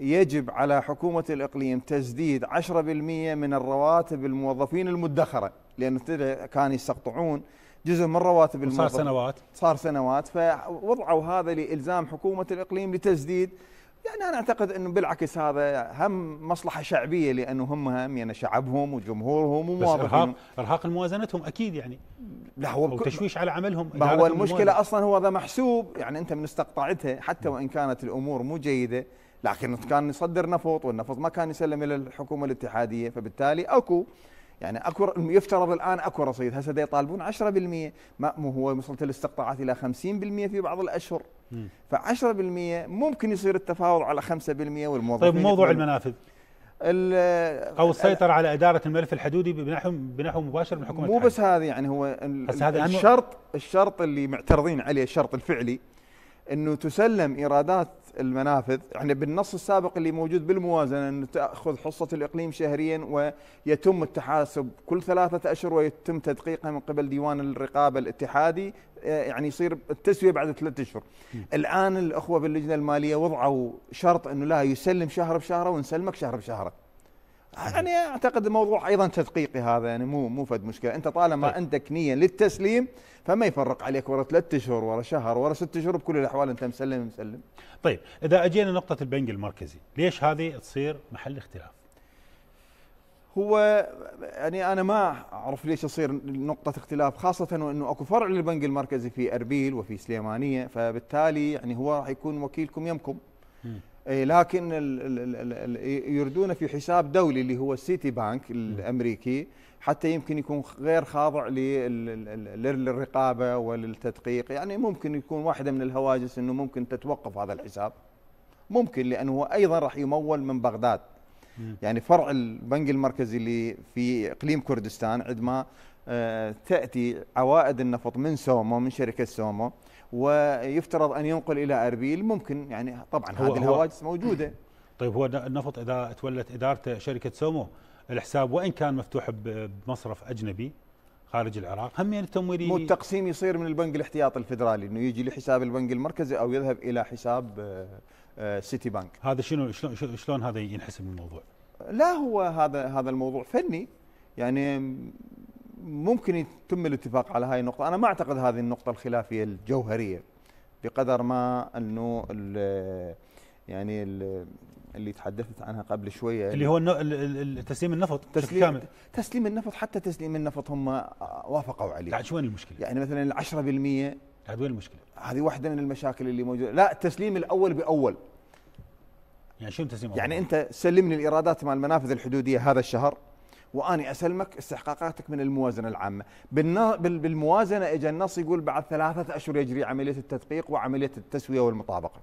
يجب على حكومة الإقليم تسديد 10% من الرواتب الموظفين المدخرة لأن كانوا يستقطعون جزء من رواتب الموظفين صار سنوات صار سنوات فوضعوا هذا لإلزام حكومة الإقليم لتسديد يعني أنا أعتقد أنه بالعكس هذا هم مصلحة شعبية لأنه هم هم يعني شعبهم وجمهورهم ومواطنهم بس إرهاق, إرهاق لموازنتهم أكيد يعني لا هو أو تشويش على عملهم ما هو المشكلة الموازنة. أصلا هو هذا محسوب يعني أنت من استقطعتها حتى وإن كانت الأمور مو جيدة لكن كان يصدر نفط والنفط ما كان يسلم الى الحكومه الاتحاديه فبالتالي اكو يعني اكو يفترض الان اكو رصيد هسه يطالبون 10% ما هو وصلت الاستقطاعات الى 50% في بعض الاشهر ف 10% ممكن يصير التفاوض على 5% والموظفين طيب موضوع المنافذ او السيطره على اداره الملف الحدودي بنحو بنحو مباشر من الحكومه مو بس هذا يعني هو الشرط الشرط اللي معترضين عليه الشرط الفعلي انه تسلم ايرادات المنافذ احنا يعني بالنص السابق اللي موجود بالموازنه انه تاخذ حصه الاقليم شهريا ويتم التحاسب كل ثلاثه اشهر ويتم تدقيقها من قبل ديوان الرقابه الاتحادي يعني يصير التسويه بعد ثلاثة اشهر. الان الاخوه باللجنه الماليه وضعوا شرط انه لا يسلم شهر بشهره ونسلمك شهر بشهره. يعني اعتقد الموضوع ايضا تدقيقي هذا يعني مو مو فد مشكله انت طالما طيب. عندك نيه للتسليم فما يفرق عليك ورا ثلاث اشهر ورا شهر ورا ست اشهر بكل الاحوال انت مسلم مسلم. طيب اذا اجينا نقطه البنك المركزي، ليش هذه تصير محل اختلاف؟ هو يعني انا ما اعرف ليش يصير نقطه اختلاف خاصه وانه اكو فرع للبنك المركزي في اربيل وفي سليمانيه فبالتالي يعني هو راح يكون وكيلكم يمكم. اي لكن ال في حساب دولي اللي هو السيتي بانك الامريكي حتى يمكن يكون غير خاضع للرقابه وللتدقيق يعني ممكن يكون واحده من الهواجس انه ممكن تتوقف هذا الحساب ممكن لانه ايضا راح يمول من بغداد يعني فرع البنك المركزي اللي في اقليم كردستان عندما تاتي عوائد النفط من سومو من شركه سومو ويفترض ان ينقل الى اربيل ممكن يعني طبعا هذه الهواجس موجوده طيب هو النفط اذا تولت ادارته شركه سومو الحساب وان كان مفتوح بمصرف اجنبي خارج العراق هم يعني التمويل مو التقسيم يصير من البنك الاحتياطي الفدرالي انه يجي لحساب البنك المركزي او يذهب الى حساب آه، آه، سيتي بنك هذا شنو شلون شلون هذا ينحسب الموضوع لا هو هذا هذا الموضوع فني يعني ممكن يتم الاتفاق على هاي النقطة أنا ما أعتقد هذه النقطة الخلافية الجوهرية بقدر ما أنه الـ يعني الـ اللي تحدثت عنها قبل شوية اللي يعني هو تسليم النفط تسليم كامل تسليم النفط حتى تسليم النفط هم وافقوا عليه بعد شو وين المشكلة؟ يعني مثلا العشرة بالمية هذه وين المشكلة؟ هذه واحدة من المشاكل اللي موجودة لا التسليم الأول بأول يعني شنو تسليم يعني أنت سلمني الإيرادات مع المنافذ الحدودية هذا الشهر واني اسلمك استحقاقاتك من الموازنه العامه بالموازنه اجى النص يقول بعد ثلاثه اشهر يجري عمليه التدقيق وعمليه التسويه والمطابقه